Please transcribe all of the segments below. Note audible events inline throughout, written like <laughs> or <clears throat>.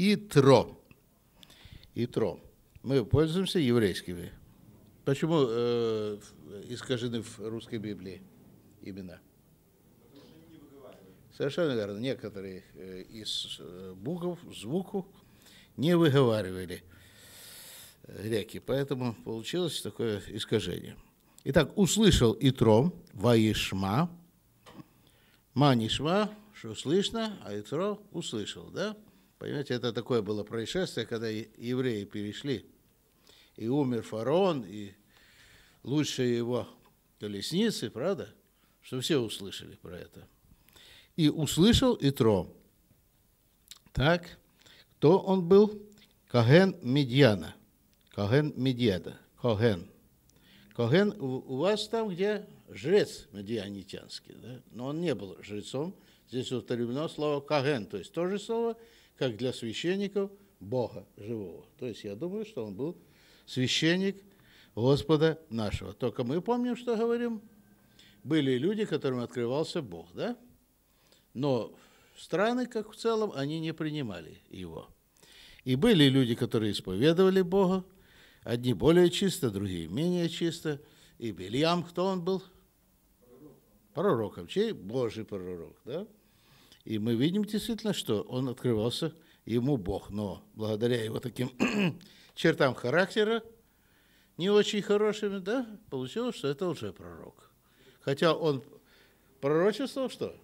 Итро. Итро. Мы пользуемся еврейскими. Почему э, искажены в русской Библии имена? Совершенно верно. Некоторые э, из э, букв, звуков не выговаривали греки. Поэтому получилось такое искажение. Итак, услышал Итро, Ваишма, Манишма, что слышно, а Итро услышал, да? Понимаете, это такое было происшествие, когда евреи перешли, и умер фараон, и лучшие его колесницы, правда? Что все услышали про это. И услышал Итро. Так, кто он был? Каген Медьяна. Каген Медьяна. Каген. Коген у вас там, где жрец медианитянский, да? но он не был жрецом. Здесь употреблено слово Каген, то есть то же слово, как для священников Бога живого. То есть я думаю, что он был священник Господа нашего. Только мы помним, что говорим. Были люди, которым открывался Бог, да? Но страны, как в целом, они не принимали его. И были люди, которые исповедовали Бога, одни более чисто, другие менее чисто. И Бельям, кто он был? Пророком. Пророком, чей? Божий пророк, да? И мы видим действительно, что он открывался ему Бог. Но благодаря его таким <clears throat> чертам характера, не очень хорошими, да, получилось, что это пророк. Хотя он пророчествовал что?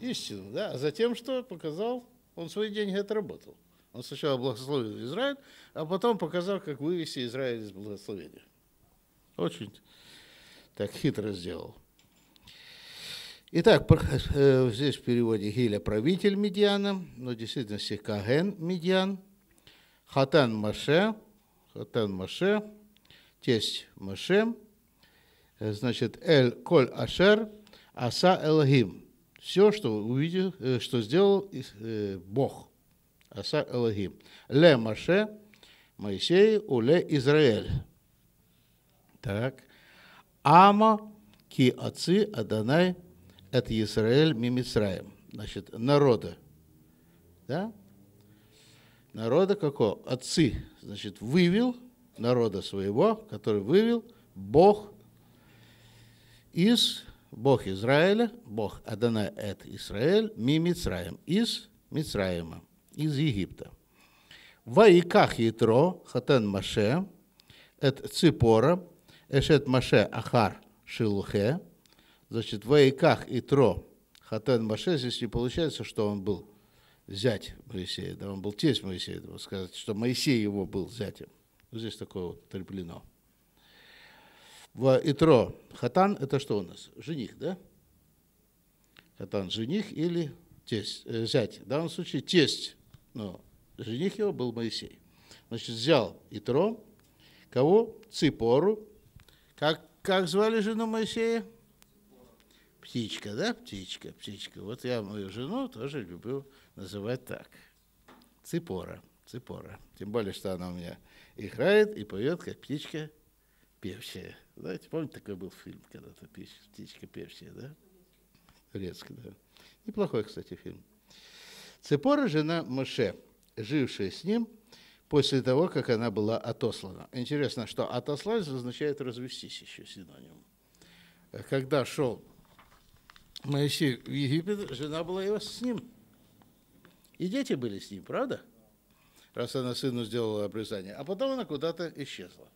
Истину, да, а затем что показал? Он свои деньги отработал. Он сначала благословил Израиль, а потом показал, как вывести Израиль из благословения. Очень так хитро сделал. Итак, э, здесь в переводе Гиля правитель Медиана, но действительно действительности Медиан, Хатан Маше, Хатан Маше, тесть Маше, э, значит, Эль Коль Ашер, Аса Элогим. Все, что увидел, э, что сделал Бог. Аса Элогим. Ле Маше, Моисей, Уле Израиль. Так. Ама, Ки Аци Аданай, это Израиль Мимицраем, значит, народа. Да? Народа какого? Отцы, значит, вывел народа своего, который вывел Бог из, Бог Израиля, Бог Адана Эт Израиль, Мимицраем, из Мицраема, из Египта. Ваиках Ятро, Хатен Маше, Эт Ципора, Эшет Маше Ахар Шилухе, Значит, воиках и тро Хатен Маше, здесь не получается, что он был зять Моисея, да, он был тесть Моисея, да, сказать, что Моисей его был зятем. Ну, здесь такое вот треплено. Итро. Хатан – это что у нас? Жених, да? Хатан – жених или тесть, э, зять. В данном случае тесть, но жених его был Моисей. Значит, взял Итро, кого? Ципору. Как, как звали жену Моисея? Птичка, да, птичка, птичка. Вот я мою жену тоже люблю называть так. Ципора, ципора. Тем более, что она у меня играет и поет, как птичка певчая. Знаете, помните, такой был фильм когда-то «Птичка певчая», да? Турецкий, да. Неплохой, кстати, фильм. Ципора жена Моше, жившая с ним после того, как она была отослана. Интересно, что «отослать» означает «развестись» еще синоним. Когда шел Моисей в Египет, жена была его с ним. И дети были с ним, правда? Раз она сыну сделала обрезание. А потом она куда-то исчезла.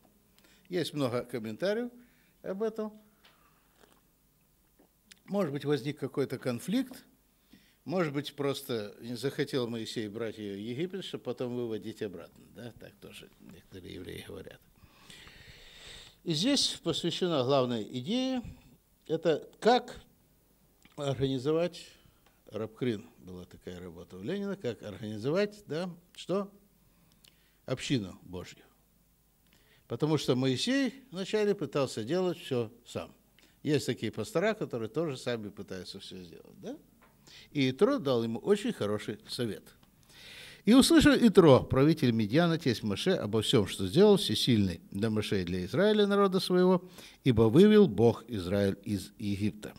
Есть много комментариев об этом. Может быть, возник какой-то конфликт. Может быть, просто не захотел Моисей брать ее в Египет, чтобы потом выводить обратно. Да? Так тоже некоторые евреи говорят. И здесь посвящена главная идея: Это как организовать, Рабкрин была такая работа у Ленина, как организовать, да, что? Общину Божью. Потому что Моисей вначале пытался делать все сам. Есть такие пастора, которые тоже сами пытаются все сделать, да? И Итро дал ему очень хороший совет. «И услышал Итро, правитель Медиана, тесть Маше, обо всем, что сделал всесильный для Маше и для Израиля народа своего, ибо вывел Бог Израиль из Египта».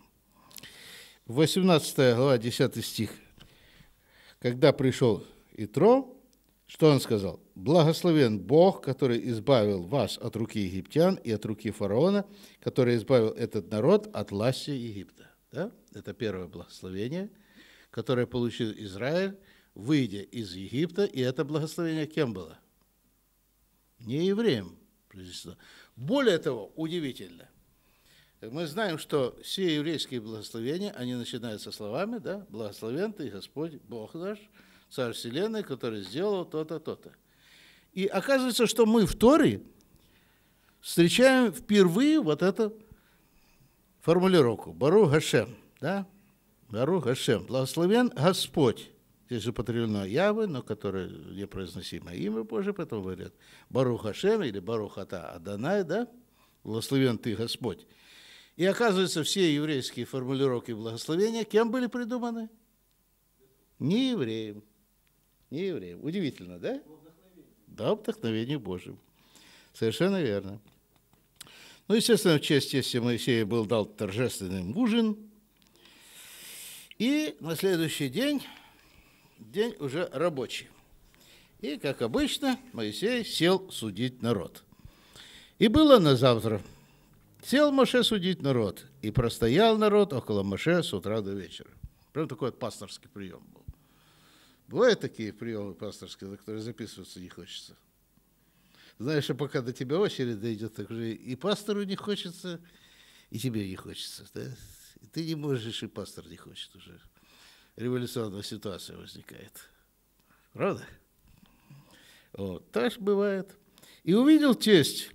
18 глава, 10 стих. Когда пришел Итро, что он сказал? «Благословен Бог, который избавил вас от руки египтян и от руки фараона, который избавил этот народ от власти Египта». Да? Это первое благословение, которое получил Израиль, выйдя из Египта, и это благословение кем было? Не евреям. Более того, удивительно, мы знаем, что все еврейские благословения, они начинаются словами, да, «Благословен ты, Господь, Бог наш, Царь Вселенной, который сделал то-то, то-то». И оказывается, что мы в Торе встречаем впервые вот эту формулировку «Бару Гашем», да, «Бару Гашем», «Благословен Господь». Здесь же употреблено Явы, но которое непроизносимое имя позже, поэтому говорят «Бару Хашем» или «Бару Хата Адонай», да, «Благословен ты, Господь». И оказывается, все еврейские формулировки благословения кем были придуманы? Не евреем. Не евреем. Удивительно, да? Да, вдохновение Божьим. Совершенно верно. Ну, естественно, в честь если Моисея был дал торжественный ужин. И на следующий день, день уже рабочий. И, как обычно, Моисей сел судить народ. И было на завтра – Сел Моше судить народ, и простоял народ около Моше с утра до вечера. Прям такой вот пасторский прием был. Бывают такие приемы пасторские, на которые записываться не хочется. Знаешь, а пока до тебя очередь дойдет, так же и пастору не хочется, и тебе не хочется. Да? И ты не можешь, и пастор не хочет уже. Революционная ситуация возникает. Правда? Вот, так бывает. И увидел тесть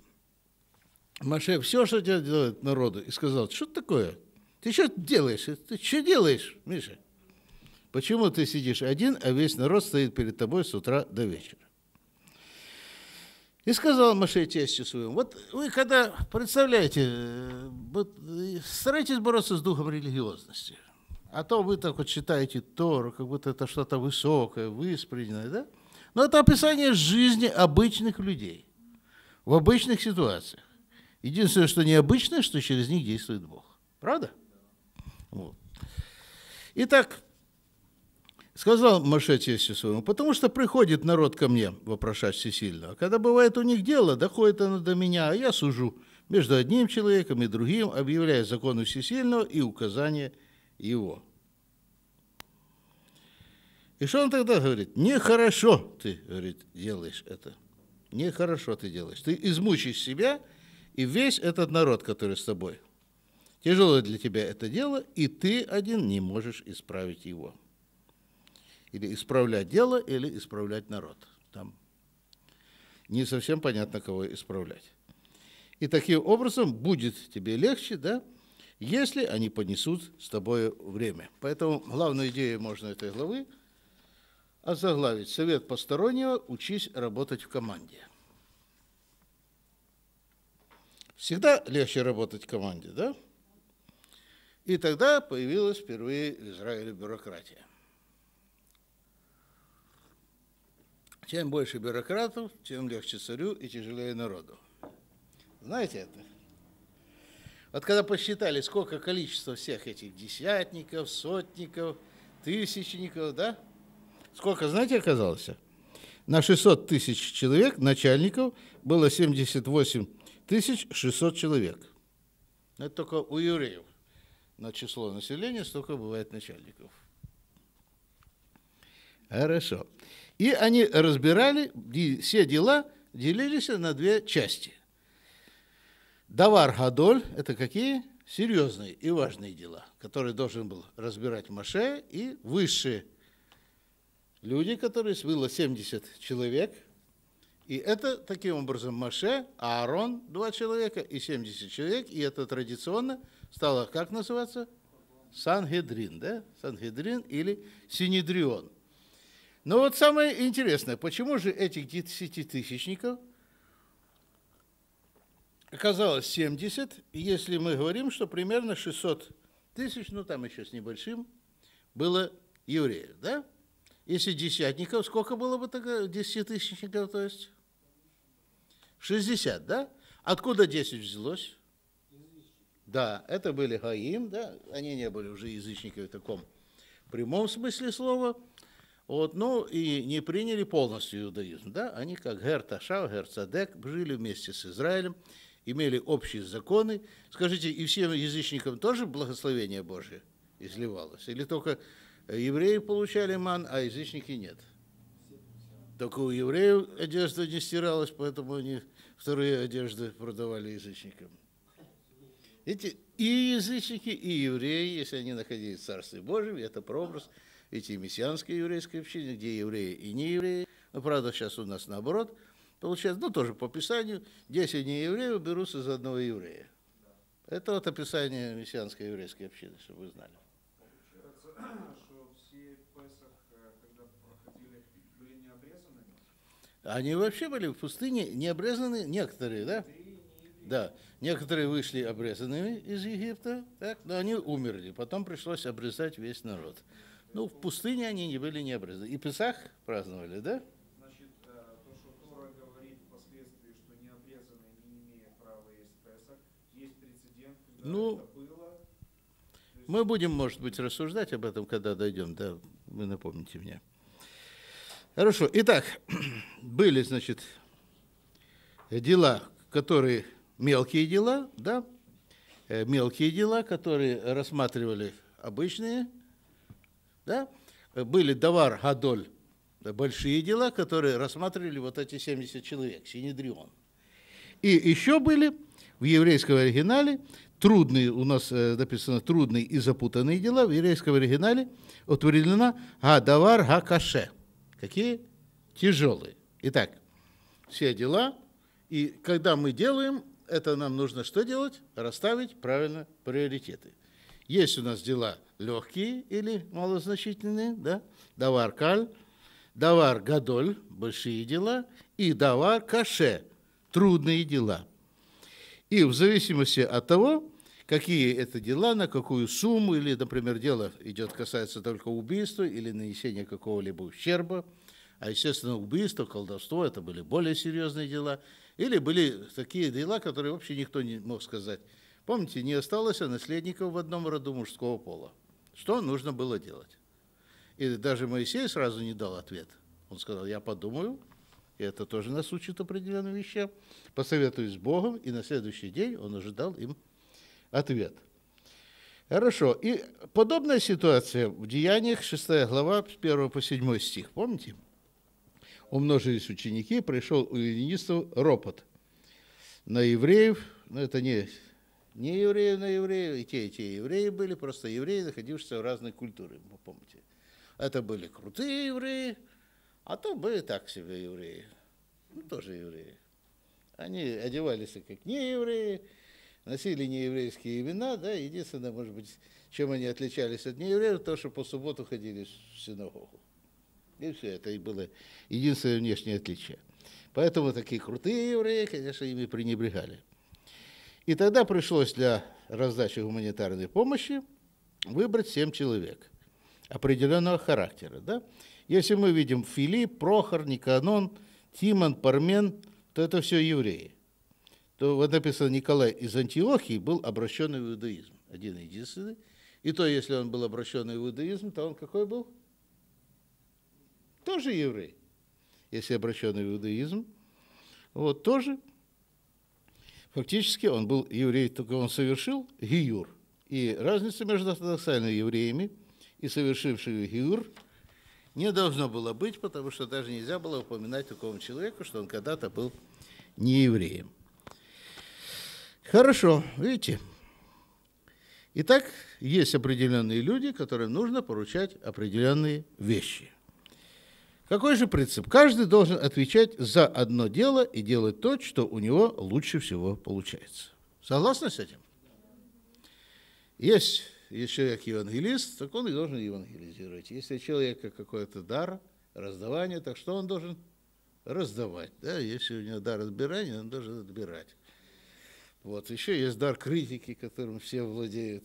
Маше все, что тебя делает народу, и сказал, что такое? Ты что делаешь? Ты что делаешь, Миша? Почему ты сидишь один, а весь народ стоит перед тобой с утра до вечера? И сказал Маше тестю своему, вот вы когда представляете, э, вот, э, старайтесь бороться с духом религиозности. А то вы так вот читаете Тор, как будто это что-то высокое, выспренное, да? Но ну, это описание жизни обычных людей в обычных ситуациях. Единственное, что необычное, что через них действует Бог. Правда? Вот. Итак, сказал Маше тестю своему, потому что приходит народ ко мне, вопрошать всесильно. А когда бывает у них дело, доходит оно до меня, а я сужу между одним человеком и другим, объявляя закону всесильного и указание его. И что он тогда говорит? Нехорошо ты, говорит, делаешь это. Нехорошо ты делаешь. Ты измучишь себя – и весь этот народ, который с тобой. Тяжелое для тебя это дело, и ты один не можешь исправить его. Или исправлять дело, или исправлять народ. Там не совсем понятно, кого исправлять. И таким образом будет тебе легче, да, если они понесут с тобой время. Поэтому главную идею можно этой главы озаглавить. Совет постороннего – учись работать в команде. Всегда легче работать в команде, да? И тогда появилась впервые в Израиле бюрократия. Чем больше бюрократов, тем легче царю и тяжелее народу. Знаете это? Вот когда посчитали, сколько количество всех этих десятников, сотников, тысячников, да? Сколько, знаете, оказалось? На 600 тысяч человек, начальников, было 78 1600 человек. Это только у евреев на число населения столько бывает начальников. Хорошо. И они разбирали все дела, делились на две части. Давар Гадоль – это какие? Серьезные и важные дела, которые должен был разбирать Маше и высшие люди, которые было 70 человек – и это таким образом Маше, Аарон, два человека и 70 человек, и это традиционно стало, как называться? Сангедрин, да? Сангедрин или Синедрион. Но вот самое интересное, почему же этих 10 тысячников оказалось 70, если мы говорим, что примерно 600 тысяч, ну там еще с небольшим, было евреев, да? Если десятников, сколько было бы тогда тысячников, то есть? 60, да? Откуда 10 взялось? Да, это были Гаим, да, они не были уже язычниками в таком прямом смысле слова. Вот, ну и не приняли полностью иудаизм, да, они как Герташау, Герцадек жили вместе с Израилем, имели общие законы. Скажите, и всем язычникам тоже благословение Божие изливалось? Или только евреи получали ман, а язычники нет? Только у евреев одежда не стиралась, поэтому они вторые одежды продавали язычникам. Эти и язычники, и евреи, если они находились в Царстве Божьем, это прообраз эти мессианской еврейской общины, где евреи и не евреи. Ну, правда, сейчас у нас наоборот получается, ну, тоже по Писанию, 10 не евреев берутся за одного еврея. Это вот описание мессианской еврейской общины, чтобы вы знали. Они вообще были в пустыне не обрезаны, некоторые, да? Да, некоторые вышли обрезанными из Египта, так, но они умерли. Потом пришлось обрезать весь народ. Ну, в пустыне они не были не обрезаны. И Песах праздновали, да? Значит, э, то, что Тора говорит впоследствии, что не обрезанные не имеют права есть Песах, есть прецедент, когда ну, это было. Есть... Мы будем, может быть, рассуждать об этом, когда дойдем, да, вы напомните мне. Хорошо. Итак, <clears throat> были, значит, дела, которые мелкие дела, да, э, мелкие дела, которые рассматривали обычные, да, были давар, гадоль, э, большие дела, которые рассматривали вот эти 70 человек, синедрион. И еще были в еврейском оригинале трудные, у нас э, написано трудные и запутанные дела, в еврейском оригинале утверждена гадавар гакаше – Какие? Тяжелые. Итак, все дела. И когда мы делаем, это нам нужно что делать? Расставить правильно приоритеты. Есть у нас дела легкие или малозначительные, да? Давар каль, давар гадоль, большие дела, и давар каше, трудные дела. И в зависимости от того, какие это дела, на какую сумму, или, например, дело идет, касается только убийства или нанесения какого-либо ущерба, а, естественно, убийство, колдовство – это были более серьезные дела, или были такие дела, которые вообще никто не мог сказать. Помните, не осталось наследников в одном роду мужского пола. Что нужно было делать? И даже Моисей сразу не дал ответ. Он сказал, я подумаю, и это тоже нас учит определенным вещам, посоветуюсь с Богом, и на следующий день он ожидал им ответ. Хорошо. И подобная ситуация в Деяниях, 6 глава, с 1 по 7 стих. Помните? Умножились ученики, пришел у единистов ропот. На евреев, ну это не, не евреи на евреев, и те, и те евреи были, просто евреи, находившиеся в разной культуре, вы помните. Это были крутые евреи, а то были так себе евреи, ну тоже евреи. Они одевались как не евреи, носили нееврейские имена, да, единственное, может быть, чем они отличались от неевреев, то, что по субботу ходили в синагогу. И все, это и было единственное внешнее отличие. Поэтому такие крутые евреи, конечно, ими пренебрегали. И тогда пришлось для раздачи гуманитарной помощи выбрать семь человек определенного характера. Да? Если мы видим Филипп, Прохор, Никанон, Тимон, Пармен, то это все евреи – то вот написано, Николай из Антиохии был обращен в иудаизм, один единственный. И то, если он был обращен в иудаизм, то он какой был? Тоже еврей. Если обращен в иудаизм, вот тоже. Фактически он был еврей, только он совершил гиюр. И разница между ортодоксальными евреями и совершившими гиюр не должно было быть, потому что даже нельзя было упоминать такому человеку, что он когда-то был не евреем. Хорошо, видите. Итак, есть определенные люди, которым нужно поручать определенные вещи. Какой же принцип? Каждый должен отвечать за одно дело и делать то, что у него лучше всего получается. Согласны с этим? Есть если человек евангелист, так он и должен евангелизировать. Если у человека какой-то дар, раздавание, так что он должен раздавать. Да? Если у него дар отбирания, он должен отбирать. Вот. Еще есть дар критики, которым все владеют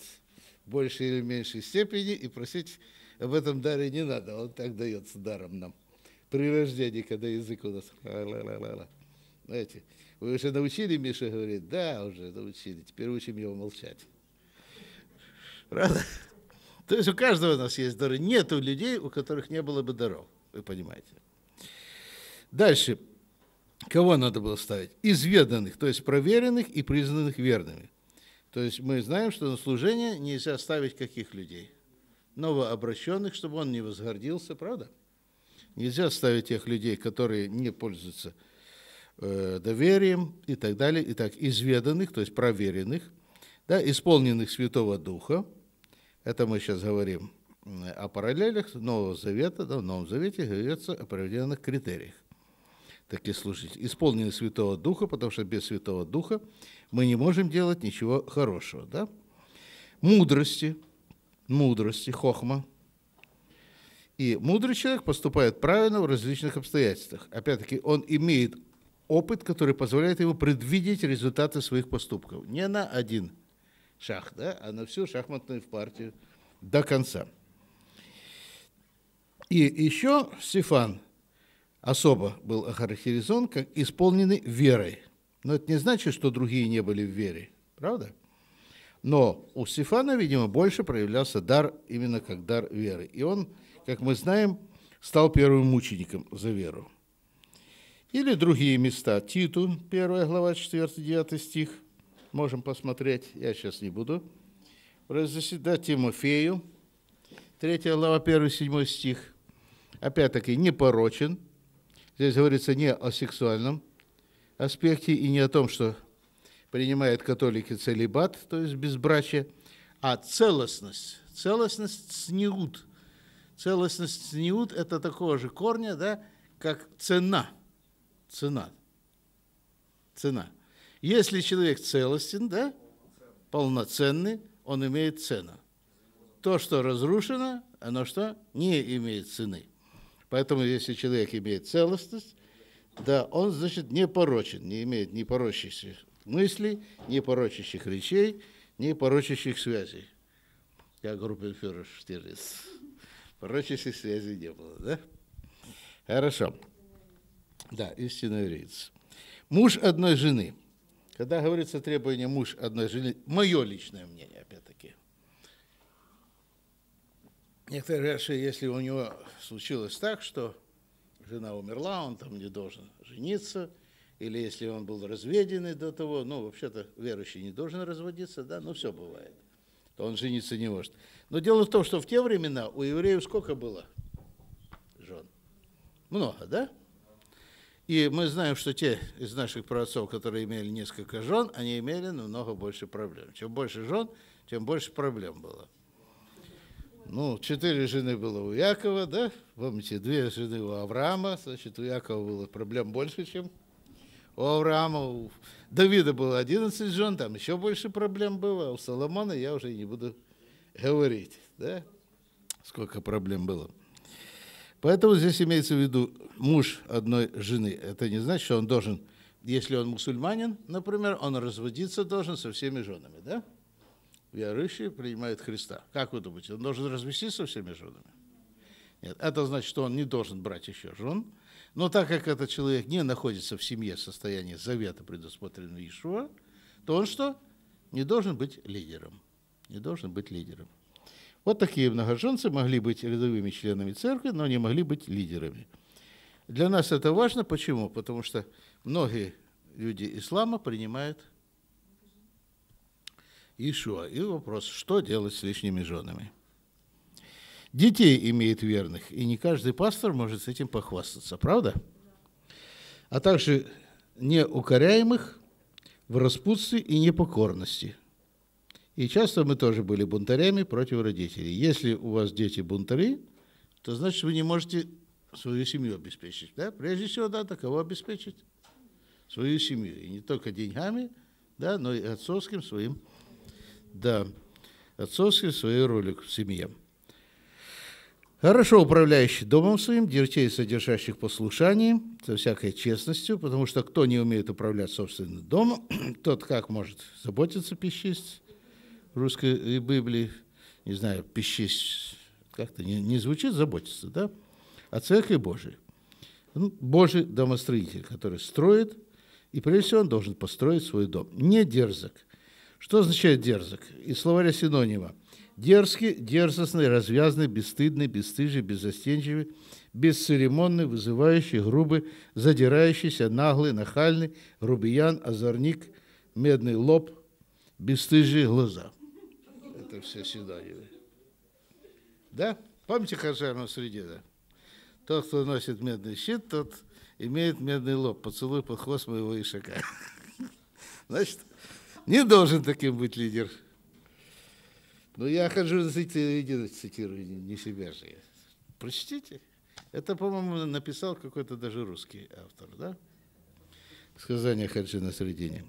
в большей или меньшей степени, и просить об этом даре не надо, он так дается даром нам. При рождении, когда язык у нас... Ла-ла-ла-ла. Знаете, вы уже научили, Миша говорит, да, уже научили, теперь учим его молчать. Правда? То есть у каждого у нас есть дары. Нету людей, у которых не было бы даров, вы понимаете. Дальше. Кого надо было ставить? Изведанных, то есть проверенных и признанных верными. То есть мы знаем, что на служение нельзя ставить каких людей? Новообращенных, чтобы он не возгордился, правда? Нельзя ставить тех людей, которые не пользуются э, доверием и так далее. Итак, изведанных, то есть проверенных, да, исполненных Святого Духа. Это мы сейчас говорим о параллелях Нового Завета, да, в Новом Завете говорится о проведенных критериях такие служители, исполнены Святого Духа, потому что без Святого Духа мы не можем делать ничего хорошего. Да? Мудрости, мудрости, хохма. И мудрый человек поступает правильно в различных обстоятельствах. Опять-таки, он имеет опыт, который позволяет ему предвидеть результаты своих поступков. Не на один шах, да, а на всю шахматную партию до конца. И еще Сифан особо был охарактеризован как исполненный верой. Но это не значит, что другие не были в вере, правда? Но у Стефана, видимо, больше проявлялся дар именно как дар веры. И он, как мы знаем, стал первым мучеником за веру. Или другие места. Титу, 1 глава, 4-9 стих. Можем посмотреть, я сейчас не буду. Разоседа Тимофею, 3 глава, 1-7 стих. Опять-таки, непорочен, Здесь говорится не о сексуальном аспекте и не о том, что принимают католики целебат, то есть безбрачие, а целостность. Целостность цниут. Целостность цниут – это такого же корня, да, как цена. Цена. Цена. Если человек целостен, да, полноценный, он имеет цену. То, что разрушено, оно что? Не имеет цены. Поэтому, если человек имеет целостность, да, он, значит, не порочен, не имеет ни порочащих мыслей, ни порочащих речей, ни порочащих связей. Как группенфюрер Штирлиц. Порочащих связей не было, да? Хорошо. Да, истинный рейц. Муж одной жены. Когда говорится требование муж одной жены, мое личное мнение Некоторые говорят, что если у него случилось так, что жена умерла, он там не должен жениться, или если он был разведенный до того, ну, вообще-то верующий не должен разводиться, да, но ну, все бывает, то он жениться не может. Но дело в том, что в те времена у евреев сколько было жен? Много, да? И мы знаем, что те из наших праотцов, которые имели несколько жен, они имели намного больше проблем. Чем больше жен, тем больше проблем было. Ну, четыре жены было у Якова, да? Помните, две жены у Авраама. Значит, у Якова было проблем больше, чем у Авраама. У Давида было 11 жен, там еще больше проблем было. А у Соломона я уже не буду говорить, да? Сколько проблем было. Поэтому здесь имеется в виду муж одной жены. Это не значит, что он должен, если он мусульманин, например, он разводиться должен со всеми женами, да? верующий принимает Христа. Как вы думаете, он должен развестись со всеми женами? Нет, это значит, что он не должен брать еще жен. Но так как этот человек не находится в семье в состоянии завета, предусмотренного Иешуа, то он что? Не должен быть лидером. Не должен быть лидером. Вот такие многоженцы могли быть рядовыми членами церкви, но не могли быть лидерами. Для нас это важно. Почему? Потому что многие люди ислама принимают Ишуа. И вопрос, что делать с лишними женами? Детей имеет верных, и не каждый пастор может с этим похвастаться, правда? А также неукоряемых в распутстве и непокорности. И часто мы тоже были бунтарями против родителей. Если у вас дети бунтари, то значит вы не можете свою семью обеспечить. Да? Прежде всего, да, такого обеспечить? Свою семью. И не только деньгами, да, но и отцовским своим да, отцовской своей роли в семье. Хорошо управляющий домом своим, детей, содержащих послушание, со всякой честностью, потому что кто не умеет управлять собственным домом, <clears throat> тот как может заботиться пищесть русской э, Библии, не знаю, пищесть как-то не, не звучит, заботиться, да? О а церкви Божией. Ну, Божий домостроитель, который строит, и прежде всего он должен построить свой дом. Не дерзок – что означает дерзок? Из словаря синонима. Дерзкий, дерзостный, развязный, бесстыдный, бесстыжий, беззастенчивый, бесцеремонный, вызывающий, грубый, задирающийся, наглый, нахальный, рубиян, озорник, медный лоб, бесстыжие глаза. Это все синонимы. Да? Помните кошерную среде, да? Тот, кто носит медный щит, тот имеет медный лоб. Поцелуй под хвост моего ишака. <laughs> Значит, не должен таким быть лидер. Но я хожу цитирую, цитирую не себя же. Я. Прочтите. Это, по-моему, написал какой-то даже русский автор, да? Сказание Хаджи на середине.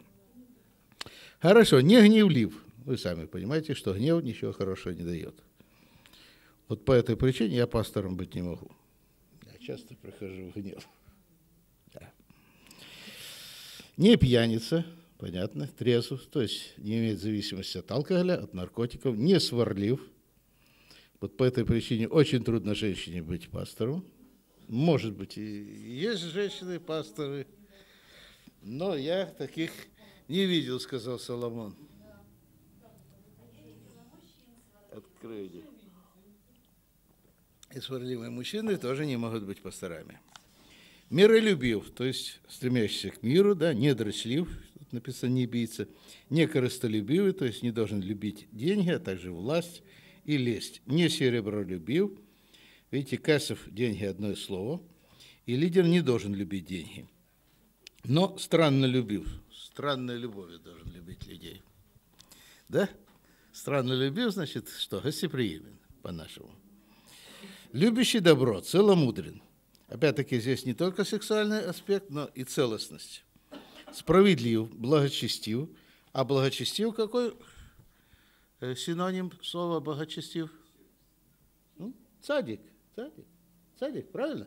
Хорошо, не гневлив. Вы сами понимаете, что гнев ничего хорошего не дает. Вот по этой причине я пастором быть не могу. Я часто прохожу в гнев. Да. Не пьяница, понятно, трезв, то есть не имеет зависимости от алкоголя, от наркотиков, не сварлив. Вот по этой причине очень трудно женщине быть пастором. Может быть, и есть женщины-пасторы, но я таких не видел, сказал Соломон. Открыли. И сварливые мужчины тоже не могут быть пасторами. Миролюбив, то есть стремящийся к миру, да, недрослив, тут написано биться не корыстолюбивый, то есть не должен любить деньги, а также власть и лесть, не серебролюбив. Видите, Кассов – деньги – одно слово, и лидер не должен любить деньги, но странно любив, странной любовью должен любить людей. Да? Странно любив, значит, что? Гостеприимен, по-нашему. Любящий добро, целомудрен. Опять-таки, здесь не только сексуальный аспект, но и целостность справедлив, благочестив. А благочестив какой э, синоним слова благочестив? Ну, цадик, цадик, цадик, правильно?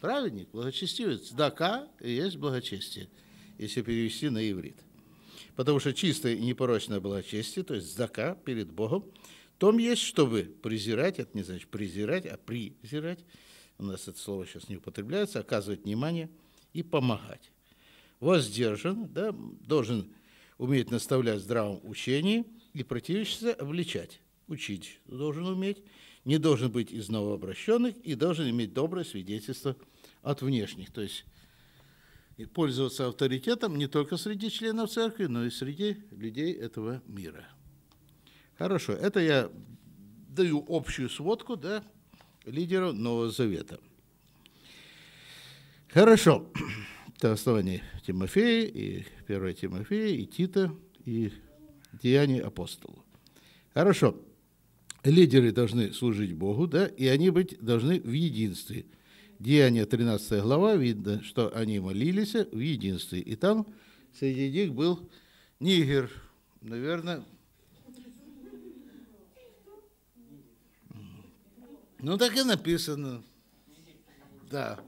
Праведник, благочестивый. Цдака и есть благочестие, если перевести на иврит. Потому что чистое и непорочное благочестие, то есть цдака перед Богом, том есть, чтобы презирать, это не значит презирать, а презирать, у нас это слово сейчас не употребляется, оказывать внимание и помогать воздержан, да, должен уметь наставлять здравом учении и противиться обличать. Учить должен уметь, не должен быть из новообращенных и должен иметь доброе свидетельство от внешних. То есть и пользоваться авторитетом не только среди членов церкви, но и среди людей этого мира. Хорошо, это я даю общую сводку да, лидеров Нового Завета. Хорошо. Хорошо на основании Тимофея и 1 Тимофея, и Тита, и Деяний апостола. Хорошо. Лидеры должны служить Богу, да, и они быть должны в единстве. Деяния 13 глава, видно, что они молились в единстве. И там среди них был Нигер, наверное. Ну, так и написано. Да.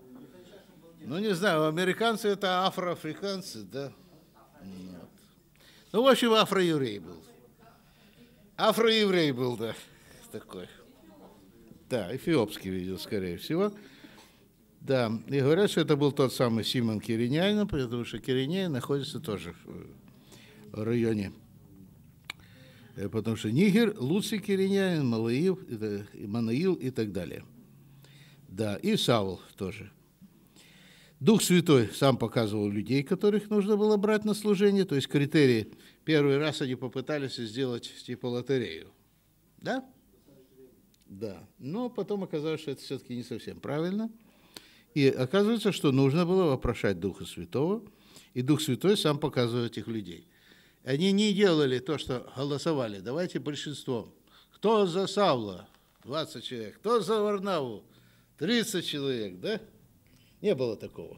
Ну, не знаю, американцы это афроафриканцы, да? Нет. Ну, в общем, афроеврей был. Афроеврей был, да, <laughs> такой. Да, эфиопский видел, скорее всего. Да, и говорят, что это был тот самый Симон Киринянин, потому что Кириней находится тоже в э, районе. Э, потому что Нигер, Луций Киринянин, Малаив, э, Манаил и так далее. Да, и Саул тоже. Дух Святой сам показывал людей, которых нужно было брать на служение, то есть критерии. Первый раз они попытались сделать типа лотерею. Да? Да. Но потом оказалось, что это все-таки не совсем правильно. И оказывается, что нужно было вопрошать Духа Святого, и Дух Святой сам показывал этих людей. Они не делали то, что голосовали. Давайте большинством. Кто за Савла? 20 человек. Кто за Варнаву? 30 человек, да? Не было такого.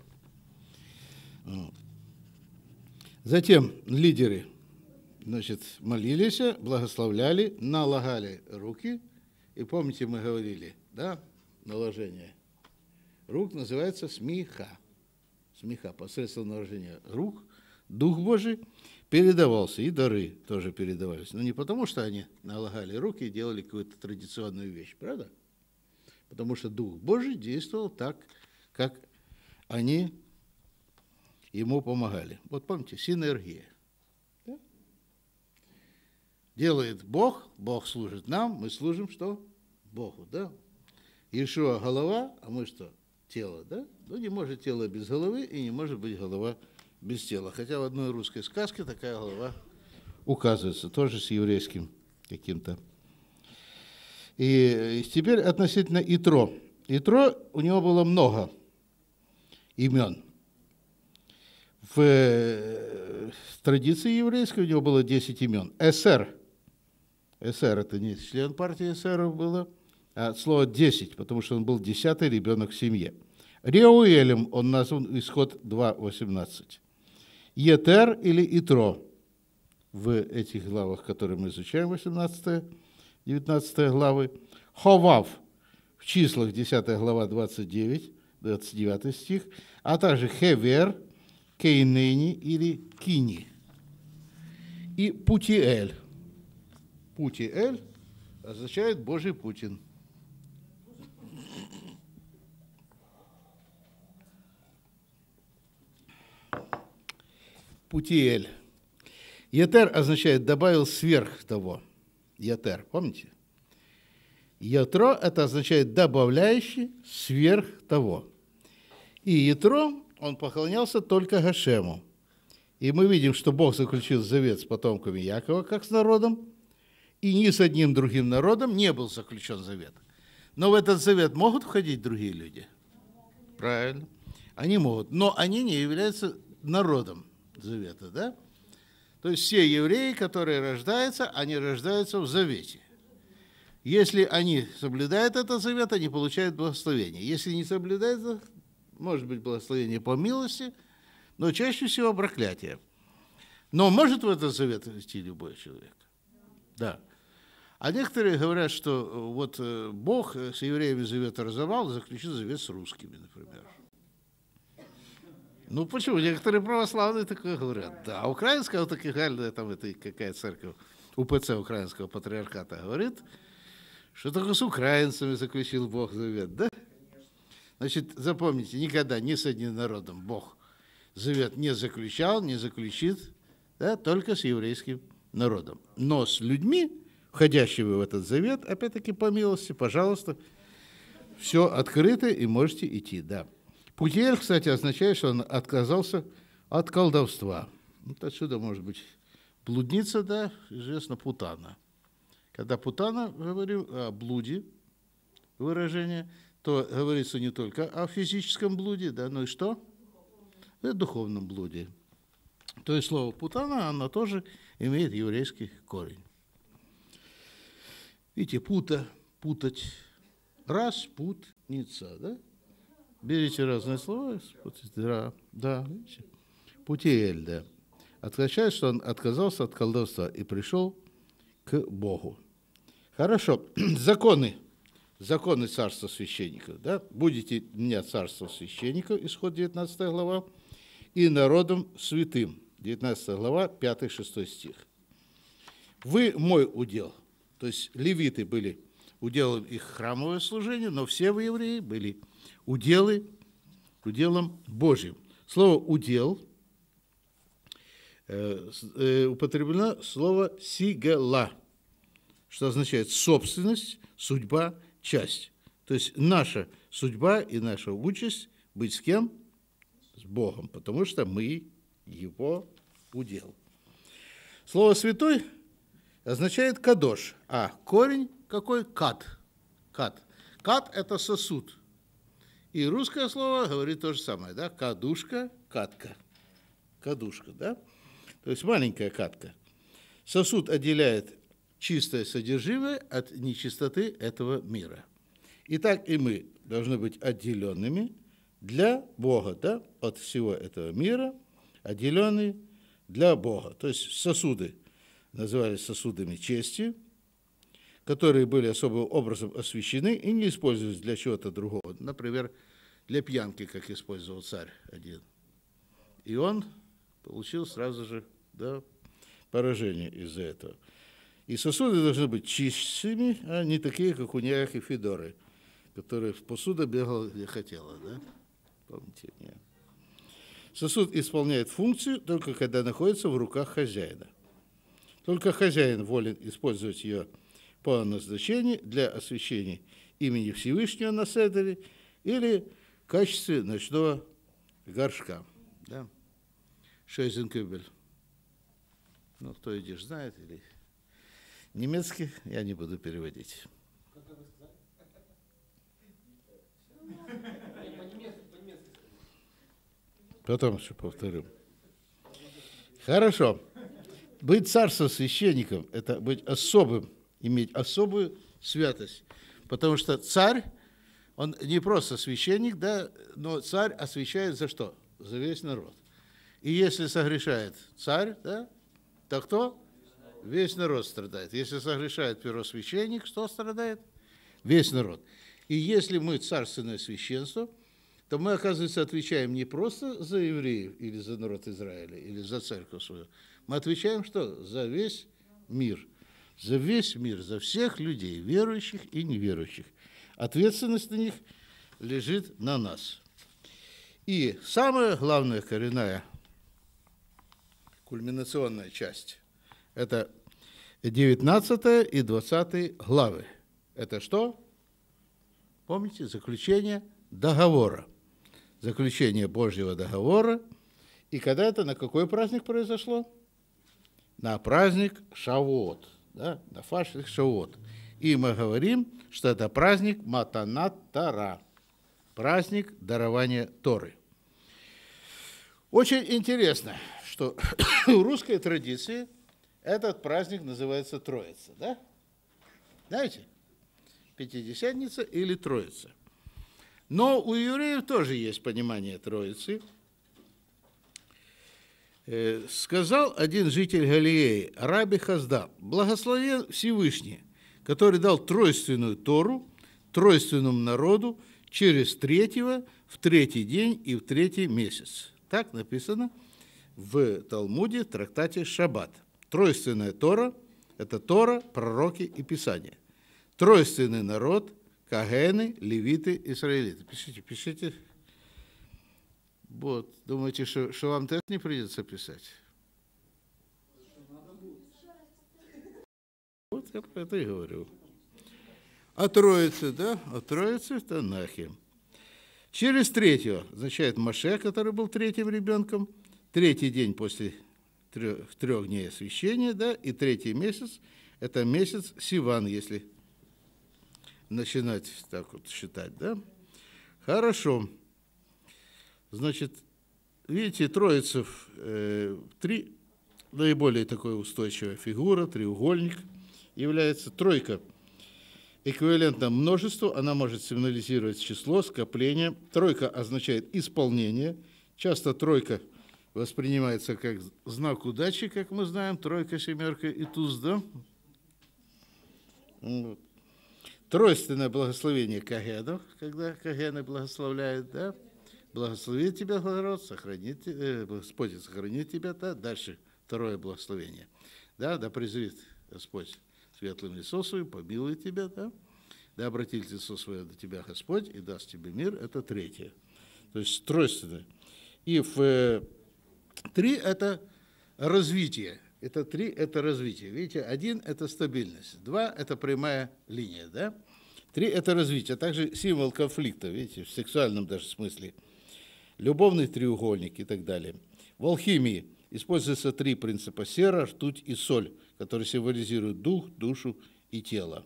А. Затем лидеры значит, молились, благословляли, налагали руки. И помните, мы говорили, да, наложение рук называется смеха. Смеха, посредством наложения рук Дух Божий передавался, и дары тоже передавались. Но не потому, что они налагали руки и делали какую-то традиционную вещь, правда? Потому что Дух Божий действовал так, как они ему помогали. Вот помните, синергия. Да? Делает Бог, Бог служит нам, мы служим что? Богу, да? Ишуа голова, а мы что? Тело, да? Ну, не может тело без головы, и не может быть голова без тела. Хотя в одной русской сказке такая голова указывается, тоже с еврейским каким-то. И теперь относительно Итро. Итро у него было много – имен. В э, традиции еврейской у него было 10 имен. СР. СР это не член партии СР было, а слово 10, потому что он был десятый ребенок в семье. Реуэлем он назван исход 2.18. Етер или Итро в этих главах, которые мы изучаем, 18 19 главы. Ховав в числах 10 глава 29, 29 стих, а также Хевер, Кейнени или Кини. И Путиэль. Путиэль означает Божий Путин. Путиэль. Етер означает «добавил сверх того». Етер, помните? Ятро – это означает добавляющий сверх того. И ятро, он поклонялся только Гашему. И мы видим, что Бог заключил завет с потомками Якова, как с народом, и ни с одним другим народом не был заключен завет. Но в этот завет могут входить другие люди? Правильно. Они могут, но они не являются народом завета, да? То есть все евреи, которые рождаются, они рождаются в завете. Если они соблюдают этот завет, они получают благословение. Если не соблюдают, может быть благословение по милости, но чаще всего проклятие. Но может в этот завет идти любой человек. Да. А некоторые говорят, что э, вот э, Бог э, с евреями завет разорвал, заключил завет с русскими, например. Ну почему? Некоторые православные такое говорят. Да, а украинская вот такая, там это какая церковь, УПЦ украинского патриархата говорит – что только с украинцами заключил Бог завет, да? Значит, запомните, никогда ни с одним народом Бог завет не заключал, не заключит, да, только с еврейским народом. Но с людьми, входящими в этот завет, опять-таки, по милости, пожалуйста, все открыто и можете идти, да. Путиэль, кстати, означает, что он отказался от колдовства. Вот отсюда, может быть, блудница, да, известно, путана – когда Путана говорил о блуде, выражение, то говорится не только о физическом блуде, да, но и что? О духовном блуде. То есть слово «путана», оно тоже имеет еврейский корень. Видите, пута, путать. Раз, путница, да? Берите разные слова, да, да, видите? Путиэль, да. Отвечает, что он отказался от колдовства и пришел к Богу. Хорошо, <clears throat> законы. Законы царства священников. Да? Будете меня царство священников, исход 19 глава, и народом святым. 19 глава, 5-6 стих. Вы мой удел. То есть левиты были уделом их храмовое служение, но все вы евреи были уделы, уделом Божьим. Слово «удел» э, э, употреблено слово «сигела», что означает собственность, судьба, часть. То есть наша судьба и наша участь быть с кем? С Богом, потому что мы его удел. Слово «святой» означает «кадош», а корень какой? «Кат». «Кат». «Кат» – это сосуд. И русское слово говорит то же самое, да? «Кадушка», «катка». «Кадушка», да? То есть маленькая катка. Сосуд отделяет чистое содержимое от нечистоты этого мира. Итак, и мы должны быть отделенными для Бога, да, от всего этого мира, отделенные для Бога. То есть сосуды назывались сосудами чести, которые были особым образом освящены и не использовались для чего-то другого. Например, для пьянки, как использовал царь один. И он получил сразу же да, поражение из-за этого. И сосуды должны быть чистыми, а не такие, как у Нях и Федоры, которые в посуду бегал, где хотела, да? Помните, нет? Сосуд исполняет функцию только когда находится в руках хозяина. Только хозяин волен использовать ее по назначению для освещения имени Всевышнего на седере или в качестве ночного горшка. Да? Шейзенкюбель. Ну, кто идешь, знает или... Немецкий я не буду переводить. Потом еще повторю. Хорошо. Быть царством священником – это быть особым, иметь особую святость. Потому что царь, он не просто священник, да, но царь освящает за что? За весь народ. И если согрешает царь, да, то кто? Весь народ страдает. Если согрешает первосвященник, что страдает? Весь народ. И если мы царственное священство, то мы, оказывается, отвечаем не просто за евреев или за народ Израиля, или за церковь свою. Мы отвечаем что? За весь мир. За весь мир, за всех людей, верующих и неверующих. Ответственность на них лежит на нас. И самая главная коренная кульминационная часть – это 19 и 20 главы. Это что? Помните, заключение договора. Заключение Божьего договора. И когда это на какой праздник произошло? На праздник Шавуот. Да? На фашистский Шавуот. И мы говорим, что это праздник Матанат Тара. Праздник дарования Торы. Очень интересно, что <coughs> в русской традиции – этот праздник называется Троица, да? Знаете? Пятидесятница или Троица. Но у евреев тоже есть понимание Троицы. Э, сказал один житель Галиеи, Раби Хазда, благословен Всевышний, который дал тройственную Тору, тройственному народу через третьего, в третий день и в третий месяц. Так написано в Талмуде, трактате «Шаббат». Тройственная Тора – это Тора, пророки и Писание. Тройственный народ – кагены, левиты, израилиты. Пишите, пишите. Вот. Думаете, что, что вам тест не придется писать? Вот я про это и говорю. А троица, да? А троица – это нахи. Через третьего означает Маше, который был третьим ребенком. Третий день после трех, трех дней освящения, да, и третий месяц – это месяц Сиван, если начинать так вот считать, да. Хорошо. Значит, видите, троицев э, три, наиболее такой устойчивая фигура, треугольник, является тройка – эквивалентно множеству, она может сигнализировать число, скопление. Тройка означает исполнение. Часто тройка – воспринимается как знак удачи, как мы знаем, тройка, семерка и туз, да? Ну вот. Тройственное благословение Кагенов, когда Кагены благословляют, да? Благословит тебя Господь, сохранит, э, Господь сохранит тебя, да? Дальше второе благословение, да? Да призовит Господь светлым лицом своим, помилует тебя, да? Да обратит лицо свое до тебя Господь и даст тебе мир, это третье. То есть тройственное. И в э, Три – это развитие. Это три – это развитие. Видите, один – это стабильность, два – это прямая линия, да? Три – это развитие, а также символ конфликта, видите, в сексуальном даже смысле. Любовный треугольник и так далее. В алхимии используются три принципа – сера, ртуть и соль, которые символизируют дух, душу и тело.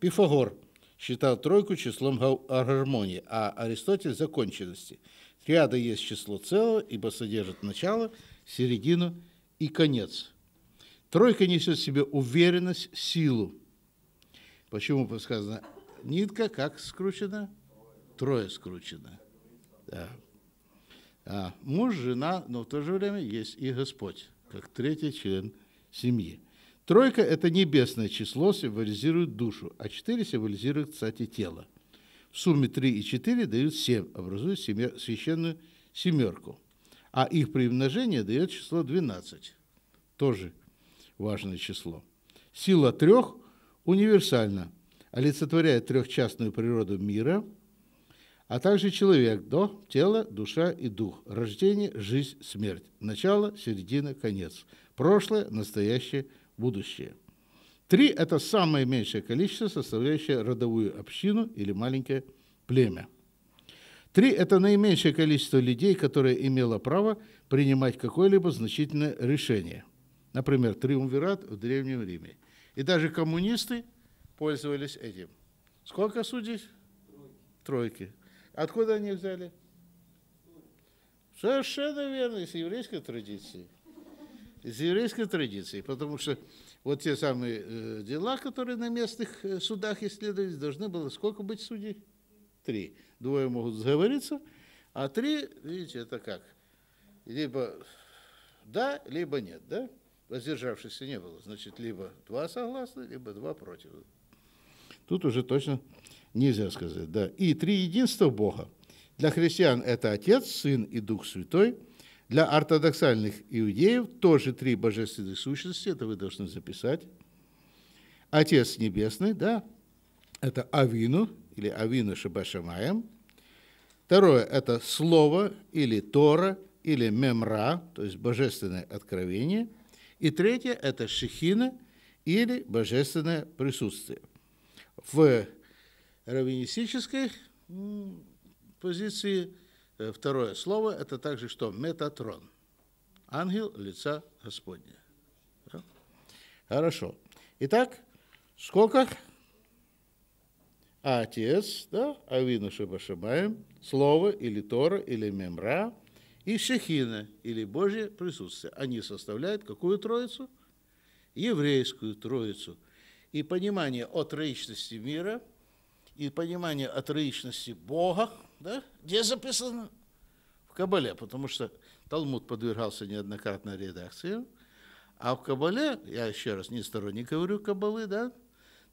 Пифагор считал тройку числом гармонии, а Аристотель – законченности – ряда есть число целого, ибо содержит начало, середину и конец. Тройка несет в себе уверенность, силу. Почему подсказано? Нитка как скручена? Трое скручена. Да. А, муж, жена, но в то же время есть и Господь, как третий член семьи. Тройка – это небесное число, символизирует душу, а четыре символизирует, кстати, тело. В сумме 3 и 4 дают 7, образуя семер, священную семерку. А их примножение дает число 12. Тоже важное число. Сила трех универсальна, олицетворяет трехчастную природу мира, а также человек, до, тело, душа и дух, рождение, жизнь, смерть, начало, середина, конец, прошлое, настоящее, будущее. Три – это самое меньшее количество, составляющее родовую общину или маленькое племя. Три – это наименьшее количество людей, которое имело право принимать какое-либо значительное решение. Например, триумвират в Древнем Риме. И даже коммунисты пользовались этим. Сколько судей? Тройки. Тройки. Откуда они взяли? Совершенно верно, из еврейской традиции. Из еврейской традиции, потому что вот те самые э, дела, которые на местных э, судах исследовались, должны было сколько быть судей? Три. Двое могут сговориться, а три, видите, это как? Либо да, либо нет, да? Воздержавшихся не было. Значит, либо два согласны, либо два против. Тут уже точно нельзя сказать, да. И три единства Бога. Для христиан это Отец, Сын и Дух Святой – для ортодоксальных иудеев тоже три божественные сущности, это вы должны записать. Отец Небесный, да, это Авину или Авину Шабашамаем. Второе – это Слово или Тора или Мемра, то есть божественное откровение. И третье – это Шехина или божественное присутствие. В раввинистической позиции – Э, второе слово – это также что? Метатрон. Ангел лица Господня. Да? Хорошо. Итак, сколько? А, отец, да, Авину Шабашамаем, Слово или Тора или Мемра, и Шехина или Божье присутствие. Они составляют какую троицу? Еврейскую троицу. И понимание о троичности мира, и понимание о троичности Бога – да? Где записано? В Кабале, потому что Талмуд подвергался неоднократно редакции. А в Кабале, я еще раз не сторонник говорю Кабалы, да,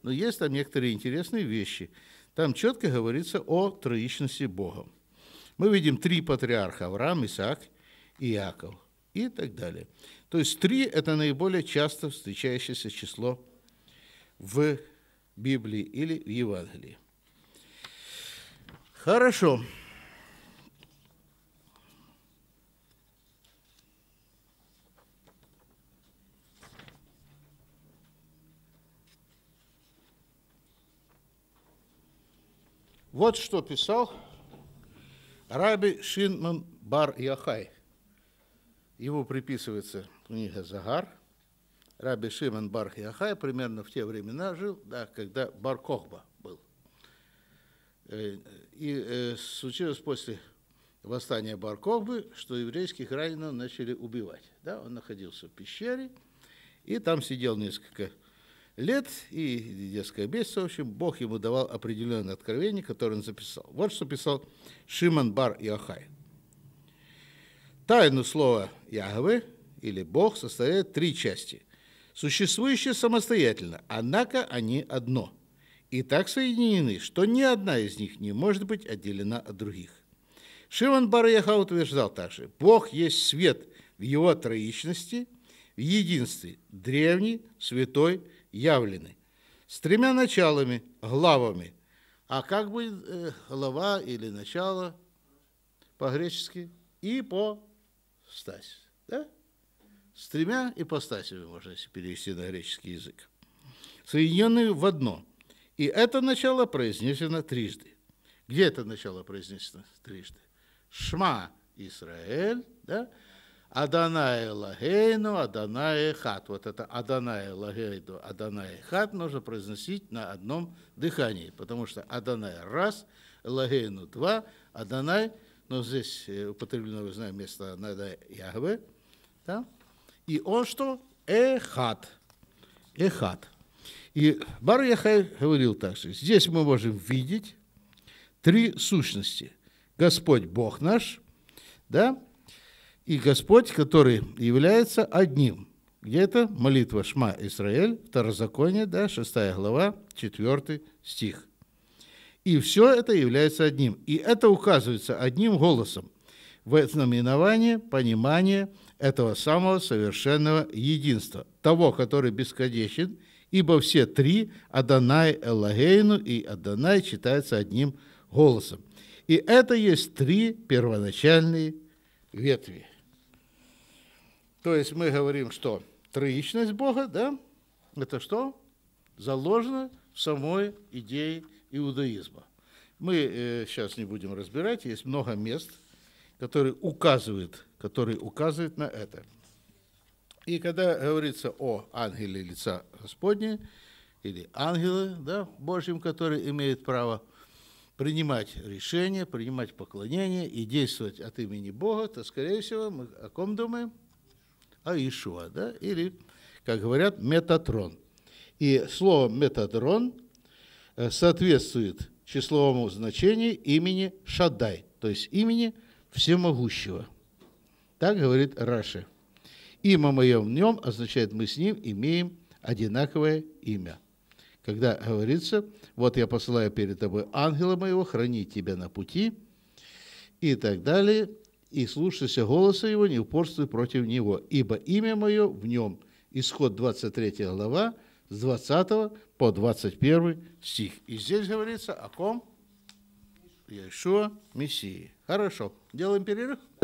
но есть там некоторые интересные вещи. Там четко говорится о троичности Бога. Мы видим три патриарха – Авраам, Исаак и Иаков и так далее. То есть три – это наиболее часто встречающееся число в Библии или в Евангелии. Хорошо. Вот что писал Раби Шинман Бар Яхай. Его приписывается книга Загар. Раби Шиман Бар Яхай примерно в те времена жил, да, когда Бар Кохба Э, и э, случилось после восстания Барковбы, что еврейских раненых начали убивать. Да, он находился в пещере, и там сидел несколько лет, и детское бедствие, в общем, Бог ему давал определенное откровение, которое он записал. Вот что писал Шиман Бар Иохай. Тайну слова Яговы, или Бог, составляет три части, существующие самостоятельно, однако они одно – и так соединены, что ни одна из них не может быть отделена от других. Шимон Барьяха утверждал также, Бог есть свет в его троичности, в единстве, древний, святой, явленный, с тремя началами, главами. А как будет э, глава или начало по-гречески? И по стась, да? С тремя ипостасями, можно перевести на греческий язык. Соединенные в одно – и это начало произнесено трижды. Где это начало произнесено трижды? Шма Исраэль, да? Аданае Лагейну, Аданае Хат. Вот это Аданае Лагейну, Аданае Хат нужно произносить на одном дыхании, потому что Аданае раз, Лагейну два, Аданай, но здесь э, употреблено, вы знаете, место Аданае Ягве, да? И он что? Эхат. Эхат. И Бар Яхай говорил также, здесь мы можем видеть три сущности. Господь Бог наш, да, и Господь, который является одним. Где это? Молитва Шма Израиль, Второзаконие, да, 6 глава, 4 стих. И все это является одним. И это указывается одним голосом в знаменовании понимания этого самого совершенного единства, того, который бесконечен ибо все три, Адонай Элагейну и Адонай, читается одним голосом. И это есть три первоначальные ветви. То есть мы говорим, что троичность Бога, да, это что? Заложено в самой идее иудаизма. Мы э, сейчас не будем разбирать, есть много мест, которые указывают, которые указывают на это. И когда говорится о ангеле лица Господне, или ангелы да, Божьим, которые имеют право принимать решения, принимать поклонение и действовать от имени Бога, то, скорее всего, мы о ком думаем? О Ишуа, да? или, как говорят, метатрон. И слово метатрон э, соответствует числовому значению имени Шадай, то есть имени Всемогущего. Так говорит Раши. Имя мое в нем а означает, мы с ним имеем одинаковое имя. Когда говорится, вот я посылаю перед тобой ангела моего, хранить тебя на пути, и так далее, и слушайся голоса его, не упорствуй против него, ибо имя мое в нем. Исход 23 глава, с 20 по 21 стих. И здесь говорится о ком? Яшуа Мессии. Хорошо, делаем перерыв.